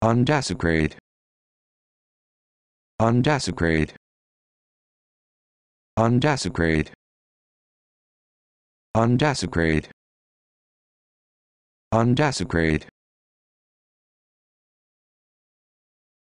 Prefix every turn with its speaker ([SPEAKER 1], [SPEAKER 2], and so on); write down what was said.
[SPEAKER 1] undesecrated undesecrated undesecrated undesecrated undesecrated